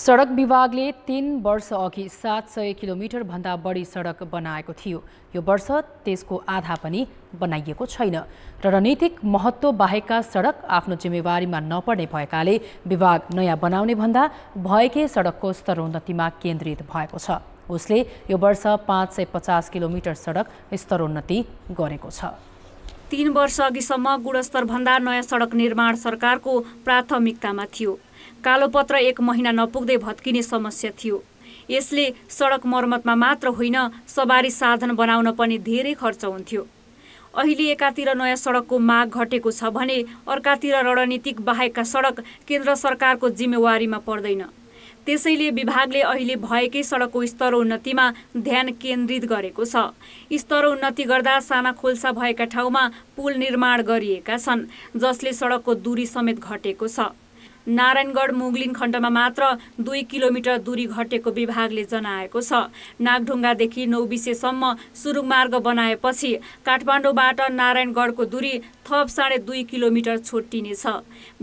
सडक विभागले तीन वर्ष अघि सात सय किलोमिटरभन्दा बढी सडक बनाएको थियो यो वर्ष त्यसको आधा पनि बनाइएको छैन र रणनीतिक महत्त्व बाहेकका सडक आफ्नो जिम्मेवारीमा नपर्ने भएकाले विभाग नयाँ बनाउने भन्दा भएकै सडकको स्तरोन्नतिमा केन्द्रित भएको छ उसले यो वर्ष पाँच सय पचास किलोमिटर सडक स्तरोन्नति गरेको छ तिन वर्ष अघिसम्म गुणस्तरभन्दा नयाँ सडक निर्माण सरकारको प्राथमिकतामा थियो कालोपत्र एक महिना नपुग्दै भत्किने समस्या थियो यसले सडक मर्मतमा मात्र होइन सवारी साधन बनाउन पनि धेरै खर्च हुन्थ्यो अहिले एकातिर नयाँ सडकको माग घटेको छ भने अर्कातिर रणनीतिक बाहेकका सडक केन्द्र सरकारको जिम्मेवारीमा पर्दैन त्यसैले विभागले अहिले भएकै सडकको स्तरोन्नतिमा ध्यान केन्द्रित गरेको छ स्तरोन्नति गर्दा साना खोल्सा भएका ठाउँमा पुल निर्माण गरिएका छन् जसले सडकको दूरी समेत घटेको छ नारायणगढ मुगलिन खण्डमा मात्र दुई किलोमिटर दूरी घटेको विभागले जनाएको छ नागढुङ्गादेखि नौबिसेसम्म सुरुङ मार्ग बनाएपछि काठमाडौँबाट नारायणगढको दूरी थप साढे दुई किलोमिटर छोटिनेछ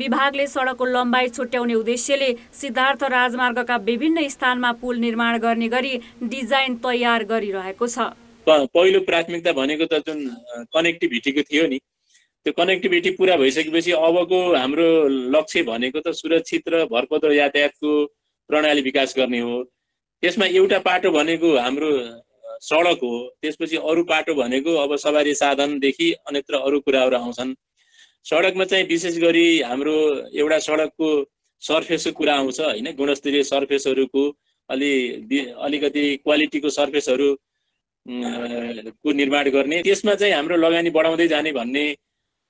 विभागले सडकको लम्बाइ छोट्याउने उद्देश्यले सिद्धार्थ राजमार्गका विभिन्न स्थानमा पुल निर्माण गर्ने गरी डिजाइन तयार गरिरहेको छ पहिलो प्राथमिकता भनेको त जुन कनेक्टिभिटीको थियो नि त्यो कनेक्टिभिटी पुरा भइसकेपछि अबको हाम्रो लक्ष्य भनेको त सुरक्षित र भरपद्र यातायातको प्रणाली विकास गर्ने हो त्यसमा एउटा पाटो भनेको हाम्रो सडक हो त्यसपछि अरू पाटो भनेको अब सवारी साधनदेखि अन्यत्र अरू कुराहरू आउँछन् सडकमा चाहिँ विशेष गरी हाम्रो एउटा सडकको सर्फेसको कुरा आउँछ होइन गुणस्तरीय सर्फेसहरूको अलि अलिकति क्वालिटीको सर्फेसहरू को निर्माण गर्ने त्यसमा चाहिँ हाम्रो लगानी बढाउँदै जाने भन्ने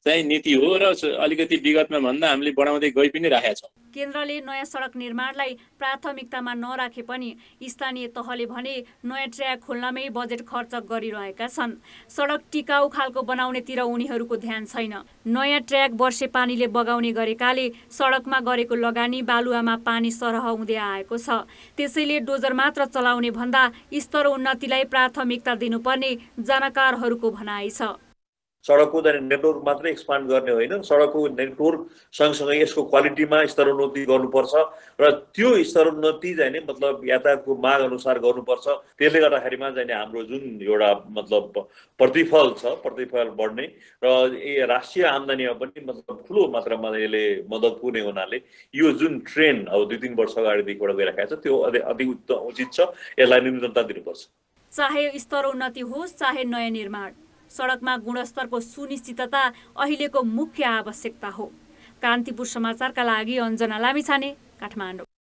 चाहिँ नीति हो र अलिकति विगतमा भन्दा हामीले बढाउँदै गइ पनि राखेका छौँ केन्द्रले नयाँ सडक निर्माणलाई प्राथमिकतामा नराखे पनि स्थानीय तहले भने नयाँ ट्र्याक खोल्नमै बजेट खर्च गरिरहेका छन् सडक टिकाउ खालको बनाउनेतिर उनीहरूको ध्यान छैन नयाँ ट्र्याक वर्षे पानीले बगाउने गरेकाले सडकमा गरेको लगानी बालुवामा पानी सरह हुँदै आएको छ त्यसैले डोजर मात्र चलाउने भन्दा स्तर उन्नतिलाई प्राथमिकता दिनुपर्ने जानकारहरूको भनाइ छ सडकको जाने नेटवर्क मात्रै एक्सपान्ड गर्ने होइन सडकको नेटवर्क सँगसँगै यसको क्वालिटीमा स्तरोन्नति गर्नुपर्छ र त्यो स्तरोन्नति चाहिँ नि मतलब यातायातको माग अनुसार गर्नुपर्छ त्यसले गर्दाखेरिमा चाहिँ हाम्रो जुन एउटा मतलब प्रतिफल छ प्रतिफल बढ्ने र राष्ट्रिय आम्दानीमा पनि मतलब ठुलो मात्रामा यसले मद्दत पुग्ने हुनाले यो जुन ट्रेन अब दुई तिन वर्ष अगाडिदेखिबाट गइराखेको छ त्यो अति उचित छ यसलाई निरन्तरता दिनुपर्छ चाहे स्तरोन्नति होस् चाहे नयाँ निर्माण सडकमा गुणस्तरको सुनिश्चितता अहिलेको मुख्य आवश्यकता हो कान्तिपुर समाचारका लागि अञ्जना लामिछाने काठमाडौँ